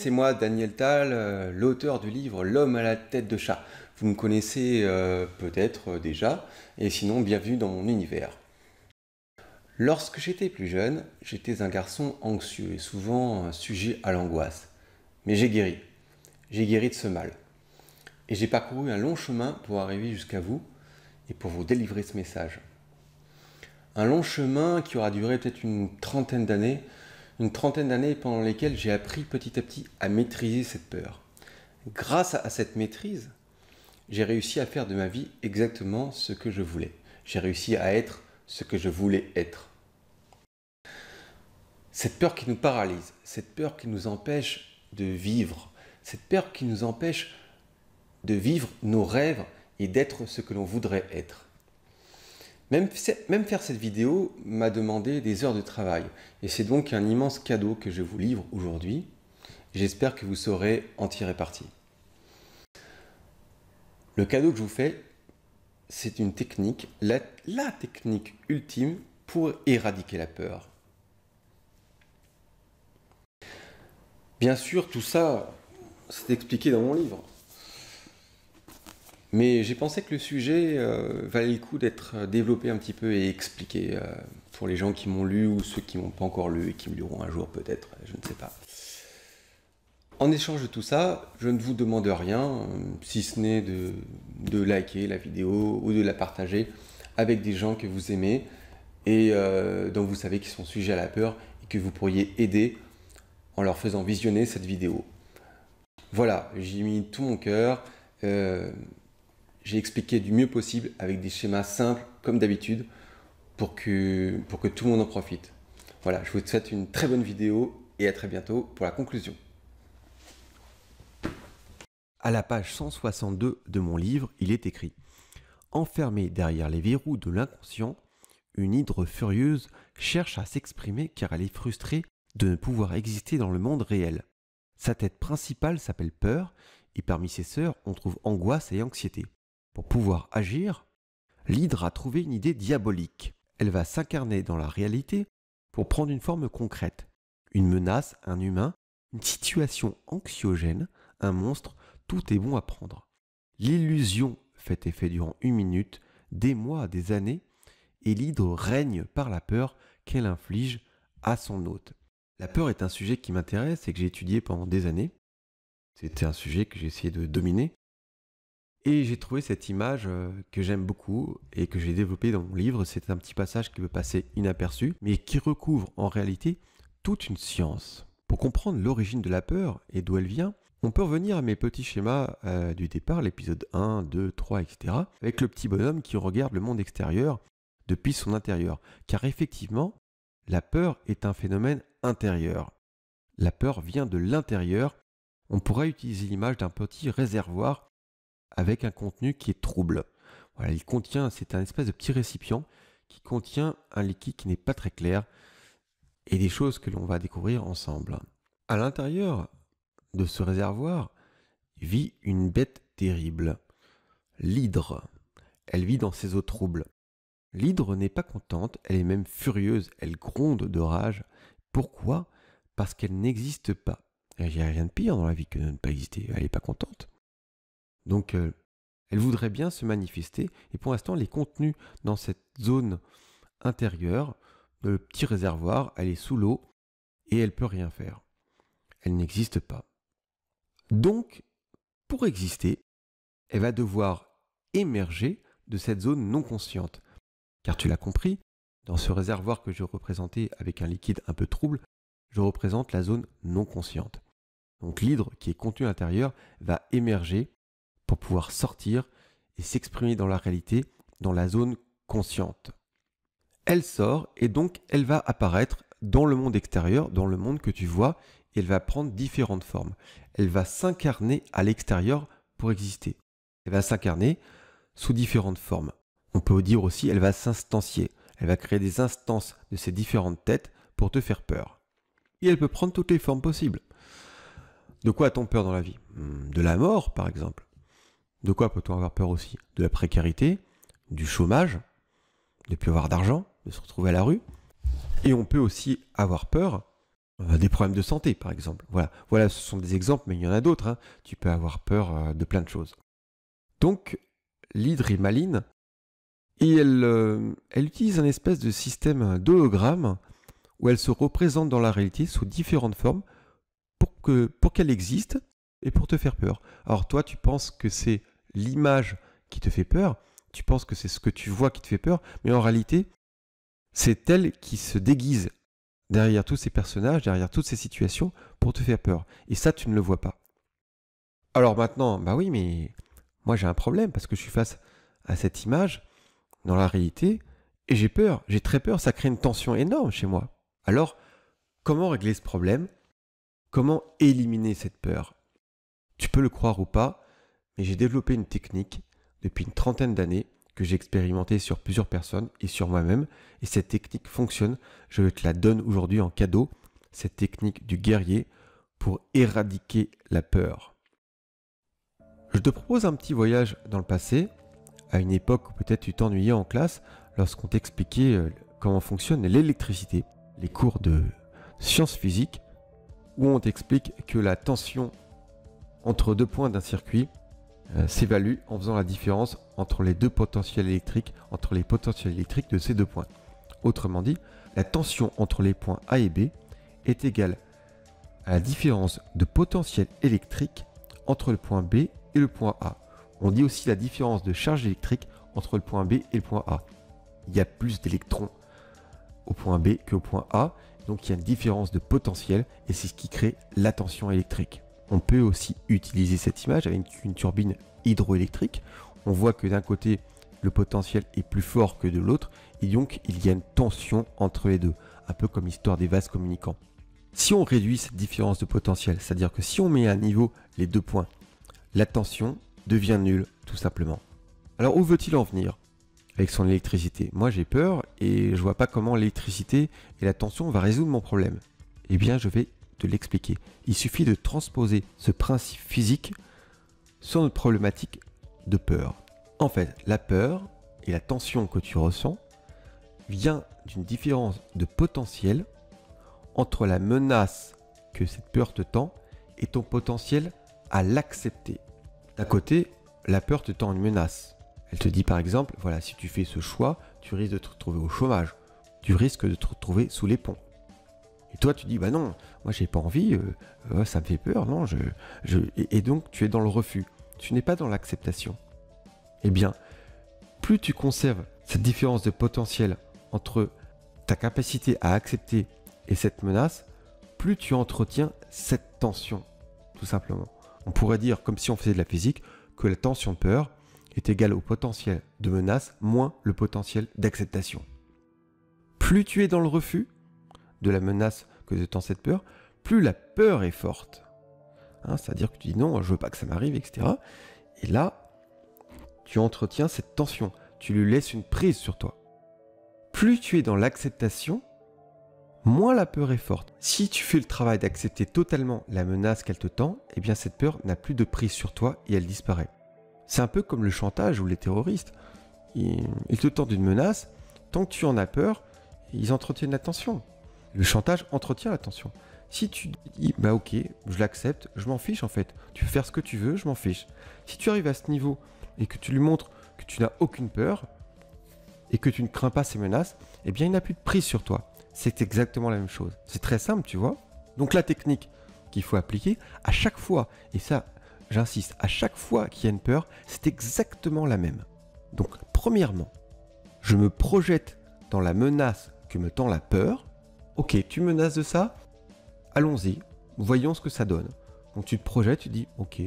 c'est moi, Daniel Tal, euh, l'auteur du livre L'homme à la tête de chat. Vous me connaissez euh, peut-être euh, déjà, et sinon, bienvenue dans mon univers. Lorsque j'étais plus jeune, j'étais un garçon anxieux et souvent sujet à l'angoisse. Mais j'ai guéri. J'ai guéri de ce mal. Et j'ai parcouru un long chemin pour arriver jusqu'à vous et pour vous délivrer ce message. Un long chemin qui aura duré peut-être une trentaine d'années une trentaine d'années pendant lesquelles j'ai appris petit à petit à maîtriser cette peur. Grâce à cette maîtrise, j'ai réussi à faire de ma vie exactement ce que je voulais. J'ai réussi à être ce que je voulais être. Cette peur qui nous paralyse, cette peur qui nous empêche de vivre, cette peur qui nous empêche de vivre nos rêves et d'être ce que l'on voudrait être. Même, faire cette vidéo m'a demandé des heures de travail. Et c'est donc un immense cadeau que je vous livre aujourd'hui. J'espère que vous saurez en tirer parti. Le cadeau que je vous fais, c'est une technique, la technique ultime pour éradiquer la peur. Bien sûr, tout ça, c'est expliqué dans mon livre. Mais j'ai pensé que le sujet euh, valait le coup d'être euh, développé un petit peu et expliqué euh, pour les gens qui m'ont lu ou ceux qui m'ont pas encore lu et qui me liront un jour peut-être, je ne sais pas. En échange de tout ça, je ne vous demande rien, si ce n'est de, liker la vidéo ou de la partager avec des gens que vous aimez et dont vous savez qu'ils sont sujets à la peur et que vous pourriez aider en leur faisant visionner cette vidéo. Voilà, j'y ai mis tout mon cœur j'ai expliqué du mieux possible avec des schémas simples, comme d'habitude, pour que, pour que tout le monde en profite. Voilà, je vous souhaite une très bonne vidéo et à très bientôt pour la conclusion. À la page 162 de mon livre, il est écrit Enfermée derrière les verrous de l'inconscient, une hydre furieuse cherche à s'exprimer car elle est frustrée de ne pouvoir exister dans le monde réel. Sa tête principale s'appelle peur, et parmi ses sœurs, on trouve angoisse et anxiété. Pour pouvoir agir, l'hydre a trouvé une idée diabolique. Elle va s'incarner dans la réalité pour prendre une forme concrète. Une menace, un humain, une situation anxiogène, un monstre, tout est bon à prendre. L'illusion fait effet durant une minute, des mois, des années, et l'hydre règne par la peur qu'elle inflige à son hôte. La peur est un sujet qui m'intéresse et que j'ai étudié pendant des années. C'était un sujet que j'ai essayé de dominer. Et j'ai trouvé cette image euh, que j'aime beaucoup et que j'ai développée dans mon livre. C'est un petit passage qui peut passer inaperçu, mais qui recouvre en réalité toute une science. Pour comprendre l'origine de la peur et d'où elle vient, on peut revenir à mes petits schémas euh, du départ, l'épisode 1, 2, 3, etc., avec le petit bonhomme qui regarde le monde extérieur depuis son intérieur. Car effectivement, la peur est un phénomène intérieur. La peur vient de l'intérieur. On pourrait utiliser l'image d'un petit réservoir avec un contenu qui est trouble. Voilà, il contient, c'est un espèce de petit récipient qui contient un liquide qui n'est pas très clair et des choses que l'on va découvrir ensemble. À l'intérieur de ce réservoir vit une bête terrible, l'hydre. Elle vit dans ses eaux troubles. L'hydre n'est pas contente, elle est même furieuse, elle gronde de rage. Pourquoi Parce qu'elle n'existe pas. Il n'y a rien de pire dans la vie que de ne pas exister. Elle n'est pas contente. Donc, euh, elle voudrait bien se manifester, et pour l'instant, elle est contenue dans cette zone intérieure, le petit réservoir, elle est sous l'eau, et elle ne peut rien faire. Elle n'existe pas. Donc, pour exister, elle va devoir émerger de cette zone non consciente. Car tu l'as compris, dans ce réservoir que je représentais avec un liquide un peu trouble, je représente la zone non consciente. Donc l'hydre qui est contenu à l'intérieur va émerger pour pouvoir sortir et s'exprimer dans la réalité, dans la zone consciente. Elle sort et donc elle va apparaître dans le monde extérieur, dans le monde que tu vois, et elle va prendre différentes formes. Elle va s'incarner à l'extérieur pour exister. Elle va s'incarner sous différentes formes. On peut dire aussi, elle va s'instancier. Elle va créer des instances de ses différentes têtes pour te faire peur. Et elle peut prendre toutes les formes possibles. De quoi a-t-on peur dans la vie hmm, De la mort, par exemple. De quoi peut-on avoir peur aussi De la précarité, du chômage, de ne plus avoir d'argent, de se retrouver à la rue. Et on peut aussi avoir peur euh, des problèmes de santé, par exemple. Voilà. voilà, ce sont des exemples, mais il y en a d'autres. Hein. Tu peux avoir peur euh, de plein de choses. Donc, l'hydre et elle, euh, elle utilise un espèce de système d'hologramme où elle se représente dans la réalité sous différentes formes pour qu'elle pour existe et pour te faire peur. Alors toi, tu penses que c'est l'image qui te fait peur, tu penses que c'est ce que tu vois qui te fait peur, mais en réalité, c'est elle qui se déguise derrière tous ces personnages, derrière toutes ces situations, pour te faire peur. Et ça, tu ne le vois pas. Alors maintenant, bah oui, mais moi j'ai un problème parce que je suis face à cette image dans la réalité et j'ai peur, j'ai très peur, ça crée une tension énorme chez moi. Alors, comment régler ce problème Comment éliminer cette peur Tu peux le croire ou pas, j'ai développé une technique depuis une trentaine d'années que j'ai expérimentée sur plusieurs personnes et sur moi-même. Et cette technique fonctionne. Je te la donne aujourd'hui en cadeau. Cette technique du guerrier pour éradiquer la peur. Je te propose un petit voyage dans le passé, à une époque où peut-être tu t'ennuyais en classe lorsqu'on t'expliquait euh, comment fonctionne l'électricité, les cours de sciences physiques, où on t'explique que la tension entre deux points d'un circuit euh, s'évalue en faisant la différence entre les deux potentiels électriques, entre les potentiels électriques de ces deux points. Autrement dit, la tension entre les points A et B est égale à la différence de potentiel électrique entre le point B et le point A. On dit aussi la différence de charge électrique entre le point B et le point A. Il y a plus d'électrons au point B qu'au point A, donc il y a une différence de potentiel et c'est ce qui crée la tension électrique. On peut aussi utiliser cette image avec une turbine hydroélectrique. On voit que d'un côté, le potentiel est plus fort que de l'autre, et donc il y a une tension entre les deux, un peu comme l'histoire des vases communicants. Si on réduit cette différence de potentiel, c'est-à-dire que si on met à niveau les deux points, la tension devient nulle, tout simplement. Alors où veut-il en venir avec son électricité Moi j'ai peur et je vois pas comment l'électricité et la tension vont résoudre mon problème. Eh bien je vais de l'expliquer. Il suffit de transposer ce principe physique sur notre problématique de peur. En fait, la peur et la tension que tu ressens vient d'une différence de potentiel entre la menace que cette peur te tend et ton potentiel à l'accepter. D'un côté, la peur te tend une menace. Elle te dit par exemple, voilà, si tu fais ce choix, tu risques de te retrouver au chômage, tu risques de te retrouver sous les ponts, et toi, tu dis, bah non, moi j'ai pas envie, euh, ça me fait peur, non, je... Et donc tu es dans le refus, tu n'es pas dans l'acceptation. Eh bien, plus tu conserves cette différence de potentiel entre ta capacité à accepter et cette menace, plus tu entretiens cette tension, tout simplement. On pourrait dire, comme si on faisait de la physique, que la tension de peur est égale au potentiel de menace moins le potentiel d'acceptation. Plus tu es dans le refus, de la menace que tend cette peur, plus la peur est forte. Hein, c'est-à-dire que tu dis non, je veux pas que ça m'arrive, etc. Et là, tu entretiens cette tension, tu lui laisses une prise sur toi. Plus tu es dans l'acceptation, moins la peur est forte. Si tu fais le travail d'accepter totalement la menace qu'elle te tend, eh bien cette peur n'a plus de prise sur toi et elle disparaît. C'est un peu comme le chantage ou les terroristes. Ils te tendent une menace, tant que tu en as peur, ils entretiennent la tension. Le chantage entretient l'attention. Si tu dis, bah ok, je l'accepte, je m'en fiche en fait, tu peux faire ce que tu veux, je m'en fiche. Si tu arrives à ce niveau et que tu lui montres que tu n'as aucune peur et que tu ne crains pas ses menaces, eh bien il n'a plus de prise sur toi. C'est exactement la même chose. C'est très simple, tu vois. Donc la technique qu'il faut appliquer à chaque fois, et ça j'insiste, à chaque fois qu'il y a une peur, c'est exactement la même. Donc premièrement, je me projette dans la menace que me tend la peur, Ok, tu menaces de ça Allons-y, voyons ce que ça donne. Donc tu te projettes, tu dis, ok,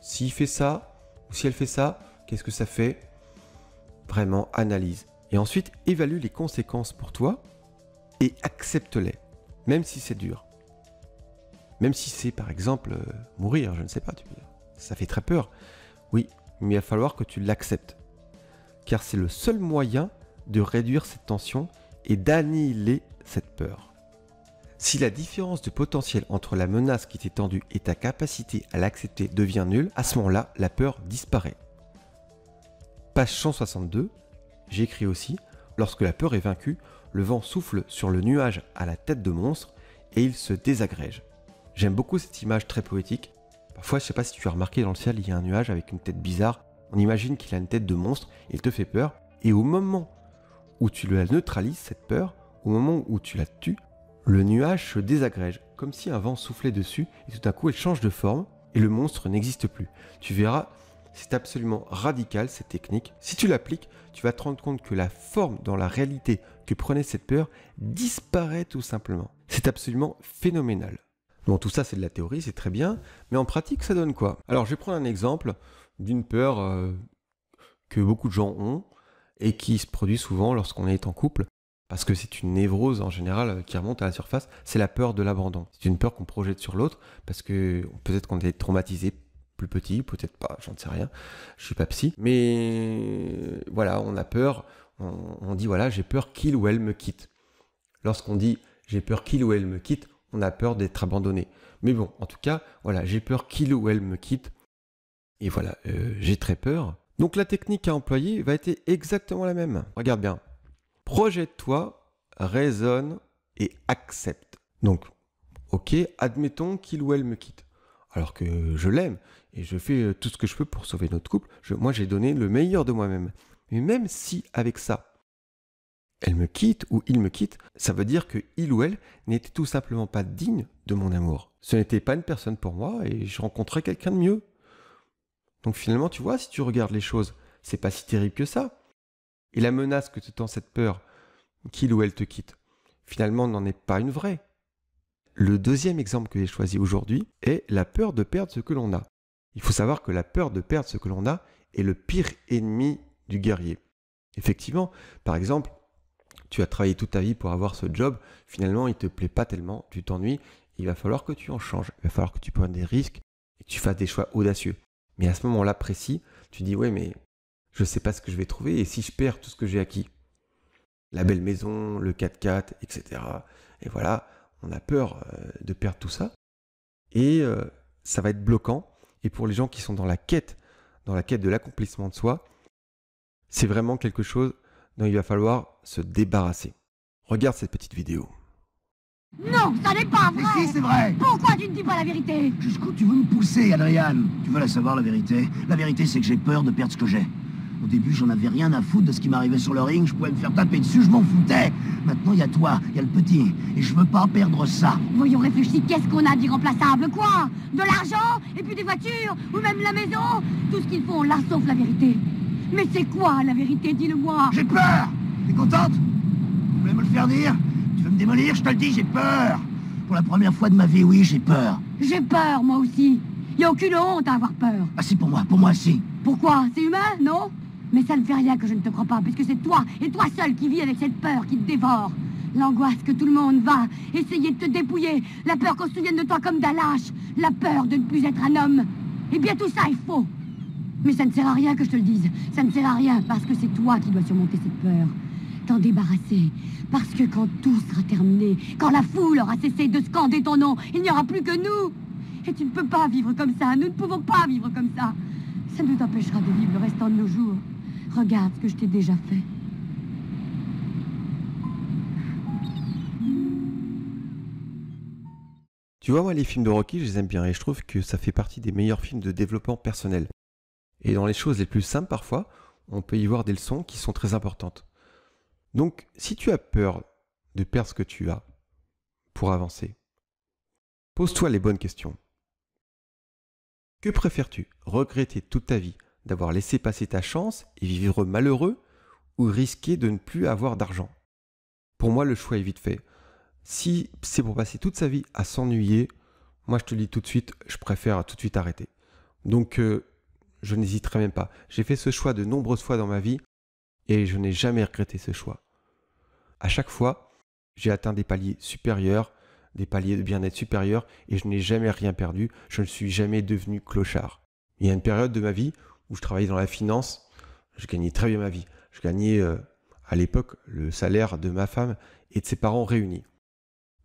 s'il fait ça, ou si elle fait ça, qu'est-ce que ça fait Vraiment, analyse. Et ensuite, évalue les conséquences pour toi et accepte-les, même si c'est dur. Même si c'est, par exemple, euh, mourir, je ne sais pas, tu Ça fait très peur. Oui, mais il va falloir que tu l'acceptes. Car c'est le seul moyen de réduire cette tension et d'annihiler cette peur. Si la différence de potentiel entre la menace qui t'est tendue et ta capacité à l'accepter devient nulle, à ce moment-là, la peur disparaît. Page 162, j'écris aussi, lorsque la peur est vaincue, le vent souffle sur le nuage à la tête de monstre et il se désagrège. J'aime beaucoup cette image très poétique. Parfois, je sais pas si tu as remarqué dans le ciel, il y a un nuage avec une tête bizarre. On imagine qu'il a une tête de monstre, il te fait peur, et au moment où tu le neutralises, cette peur, au moment où tu la tues, le nuage se désagrège, comme si un vent soufflait dessus, et tout à coup elle change de forme, et le monstre n'existe plus. Tu verras, c'est absolument radical cette technique. Si tu l'appliques, tu vas te rendre compte que la forme dans la réalité que prenait cette peur disparaît tout simplement. C'est absolument phénoménal. Bon, tout ça c'est de la théorie, c'est très bien, mais en pratique ça donne quoi Alors je vais prendre un exemple d'une peur euh, que beaucoup de gens ont et qui se produit souvent lorsqu'on est en couple parce que c'est une névrose en général euh, qui remonte à la surface, c'est la peur de l'abandon. C'est une peur qu'on projette sur l'autre parce que peut-être qu'on est traumatisé plus petit, peut-être pas, j'en sais rien, je suis pas psy, mais voilà, on a peur, on, dit voilà, j'ai peur qu'il ou elle me quitte. Lorsqu'on dit j'ai peur qu'il ou elle me quitte, on a peur d'être abandonné. Mais bon, en tout cas, voilà, j'ai peur qu'il ou elle me quitte. Et voilà, euh, j'ai très peur. Donc la technique à employer va être exactement la même. Regarde bien, Projette-toi, raisonne et accepte. Donc, ok, admettons qu'il ou elle me quitte. Alors que je l'aime et je fais euh, tout ce que je peux pour sauver notre couple, moi j'ai donné le meilleur de moi-même. Mais même si avec ça, elle me quitte ou il me quitte, ça veut dire que il ou elle n'était tout simplement pas digne de mon amour. Ce n'était pas une personne pour moi et je rencontrais quelqu'un de mieux. Donc finalement, tu vois, si tu regardes les choses, c'est pas si terrible que ça. Et la menace que te tend cette peur, qu'il ou elle te quitte, finalement n'en est pas une vraie. Le deuxième exemple que j'ai choisi aujourd'hui est la peur de perdre ce que l'on a. Il faut savoir que la peur de perdre ce que l'on a est le pire ennemi du guerrier. Effectivement, par exemple, tu as travaillé toute ta vie pour avoir ce job, finalement il te plaît pas tellement, tu t'ennuies, il va falloir que tu en changes, il va falloir que tu prennes des risques et que tu fasses des choix audacieux. Mais à ce moment-là précis, tu dis ouais mais je ne sais pas ce que je vais trouver et si je perds tout ce que j'ai acquis. La belle maison, le 4x4, etc. Et voilà, on a peur euh, de perdre tout ça. Et euh, ça va être bloquant. Et pour les gens qui sont dans la quête, dans la quête de l'accomplissement de soi, c'est vraiment quelque chose dont il va falloir se débarrasser. Regarde cette petite vidéo. Non, ça n'est pas vrai si, c'est vrai Pourquoi tu ne dis pas la vérité Jusqu'où tu veux me pousser, Adrian Tu veux la savoir, la vérité La vérité, c'est que j'ai peur de perdre ce que j'ai. Au début, j'en avais rien à foutre de ce qui m'arrivait sur le ring. Je pouvais me faire taper dessus, je m'en foutais. Maintenant, il y a toi, il y a le petit. Et je veux pas perdre ça. Voyons, réfléchis. Qu'est-ce qu'on a d'irremplaçable Quoi De l'argent Et puis des voitures Ou même la maison Tout ce qu'ils font, là, sauf la vérité. Mais c'est quoi la vérité Dis-le-moi. J'ai peur T'es contente Vous voulez me le faire dire Tu veux me démolir Je te le dis, j'ai peur. Pour la première fois de ma vie, oui, j'ai peur. J'ai peur, moi aussi. Y a aucune honte à avoir peur. Ah si, pour moi, pour moi, si. Pourquoi C'est humain, non mais ça ne fait rien que je ne te crois pas, puisque c'est toi, et toi seul, qui vis avec cette peur qui te dévore. L'angoisse que tout le monde va essayer de te dépouiller, la peur qu'on se souvienne de toi comme d'un lâche, la peur de ne plus être un homme. Eh bien, tout ça est faux. Mais ça ne sert à rien que je te le dise. Ça ne sert à rien, parce que c'est toi qui dois surmonter cette peur. T'en débarrasser. Parce que quand tout sera terminé, quand la foule aura cessé de scander ton nom, il n'y aura plus que nous. Et tu ne peux pas vivre comme ça. Nous ne pouvons pas vivre comme ça. Ça nous empêchera de vivre le restant de nos jours. Regarde ce que je t'ai déjà fait. Tu vois, moi, les films de Rocky, je les aime bien et je trouve que ça fait partie des meilleurs films de développement personnel. Et dans les choses les plus simples, parfois, on peut y voir des leçons qui sont très importantes. Donc, si tu as peur de perdre ce que tu as pour avancer, pose-toi les bonnes questions. Que préfères-tu Regretter toute ta vie d'avoir laissé passer ta chance et vivre malheureux ou risquer de ne plus avoir d'argent Pour moi, le choix est vite fait. Si c'est pour passer toute sa vie à s'ennuyer, moi je te dis tout de suite, je préfère tout de suite arrêter. Donc euh, je n'hésiterai même pas. J'ai fait ce choix de nombreuses fois dans ma vie et je n'ai jamais regretté ce choix. À chaque fois, j'ai atteint des paliers supérieurs, des paliers de bien-être supérieurs et je n'ai jamais rien perdu, je ne suis jamais devenu clochard. Il y a une période de ma vie où je travaillais dans la finance, je gagnais très bien ma vie. Je gagnais euh, à l'époque le salaire de ma femme et de ses parents réunis.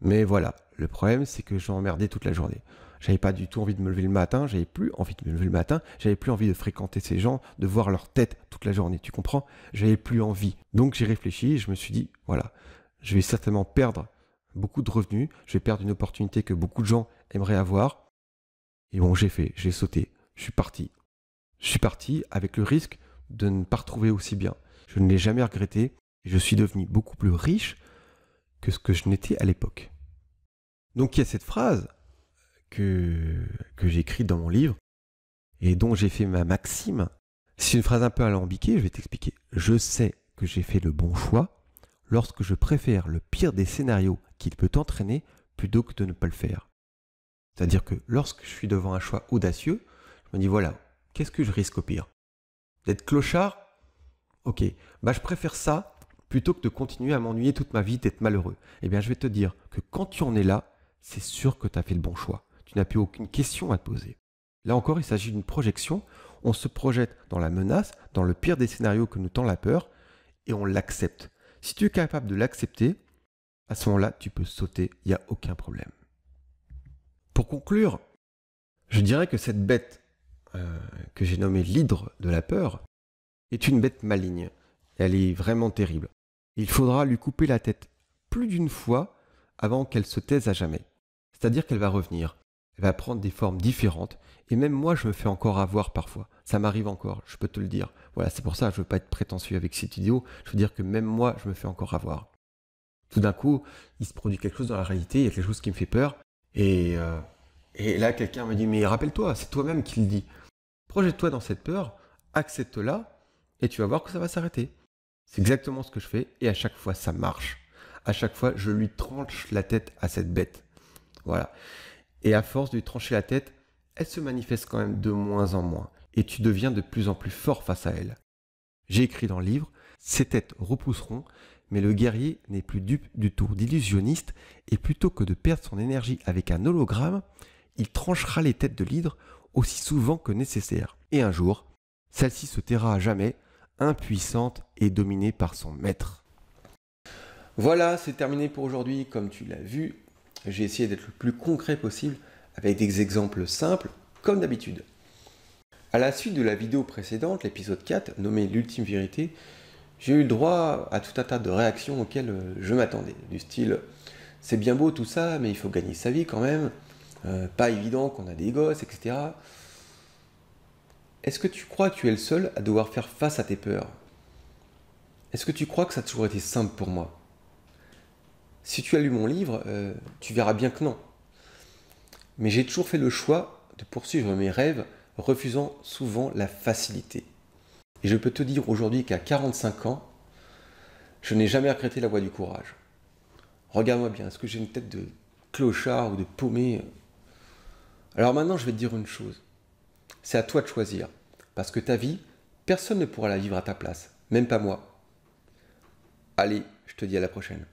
Mais voilà, le problème c'est que j'emmerdais toute la journée. J'avais pas du tout envie de me lever le matin, j'avais plus envie de me lever le matin, j'avais plus envie de fréquenter ces gens, de voir leur tête toute la journée, tu comprends J'avais plus envie. Donc j'ai réfléchi je me suis dit, voilà, je vais certainement perdre beaucoup de revenus, je vais perdre une opportunité que beaucoup de gens aimeraient avoir. Et bon, j'ai fait, j'ai sauté, je suis parti, je suis parti avec le risque de ne pas retrouver aussi bien. Je ne l'ai jamais regretté je suis devenu beaucoup plus riche que ce que je n'étais à l'époque. Donc il y a cette phrase que, que j'écris dans mon livre et dont j'ai fait ma maxime. C'est une phrase un peu alambiquée, je vais t'expliquer. Je sais que j'ai fait le bon choix lorsque je préfère le pire des scénarios qu'il peut entraîner plutôt que de ne pas le faire. C'est-à-dire que lorsque je suis devant un choix audacieux, je me dis voilà, Qu'est-ce que je risque au pire D'être clochard Ok, bah je préfère ça plutôt que de continuer à m'ennuyer toute ma vie, d'être malheureux. Eh bien, je vais te dire que quand tu en es là, c'est sûr que tu as fait le bon choix. Tu n'as plus aucune question à te poser. Là encore, il s'agit d'une projection. On se projette dans la menace, dans le pire des scénarios que nous tend la peur, et on l'accepte. Si tu es capable de l'accepter, à ce moment-là, tu peux sauter, il n'y a aucun problème. Pour conclure, je dirais que cette bête euh, que j'ai nommé l'hydre de la peur, est une bête maligne. Elle est vraiment terrible. Il faudra lui couper la tête plus d'une fois avant qu'elle se taise à jamais. C'est-à-dire qu'elle va revenir, elle va prendre des formes différentes, et même moi je me fais encore avoir parfois. Ça m'arrive encore, je peux te le dire. Voilà, c'est pour ça que je veux pas être prétentieux avec cette vidéo, je veux dire que même moi je me fais encore avoir. Tout d'un coup, il se produit quelque chose dans la réalité, il y a quelque chose qui me fait peur, et, euh, et là quelqu'un me dit mais rappelle-toi, c'est toi-même qui le dis. Projette-toi dans cette peur, accepte-la, et tu vas voir que ça va s'arrêter. C'est exactement ce que je fais, et à chaque fois, ça marche. À chaque fois, je lui tranche la tête à cette bête. Voilà. Et à force de lui trancher la tête, elle se manifeste quand même de moins en moins, et tu deviens de plus en plus fort face à elle. J'ai écrit dans le livre, ces têtes repousseront, mais le guerrier n'est plus dupe du tour d'illusionniste, et plutôt que de perdre son énergie avec un hologramme, il tranchera les têtes de l'hydre aussi souvent que nécessaire. Et un jour, celle-ci se taira à jamais, impuissante et dominée par son maître. Voilà, c'est terminé pour aujourd'hui. Comme tu l'as vu, j'ai essayé d'être le plus concret possible avec des exemples simples, comme d'habitude. À la suite de la vidéo précédente, l'épisode 4, nommé L'ultime vérité, j'ai eu le droit à tout un tas de réactions auxquelles je m'attendais, du style c'est bien beau tout ça, mais il faut gagner sa vie quand même. Euh, pas évident, qu'on a des gosses, etc. Est-ce que tu crois que tu es le seul à devoir faire face à tes peurs Est-ce que tu crois que ça a toujours été simple pour moi Si tu as lu mon livre, euh, tu verras bien que non. Mais j'ai toujours fait le choix de poursuivre mes rêves, refusant souvent la facilité. Et je peux te dire aujourd'hui qu'à 45 ans, je n'ai jamais regretté la voie du courage. Regarde-moi bien, est-ce que j'ai une tête de clochard ou de paumé alors maintenant, je vais te dire une chose. C'est à toi de choisir. Parce que ta vie, personne ne pourra la vivre à ta place. Même pas moi. Allez, je te dis à la prochaine.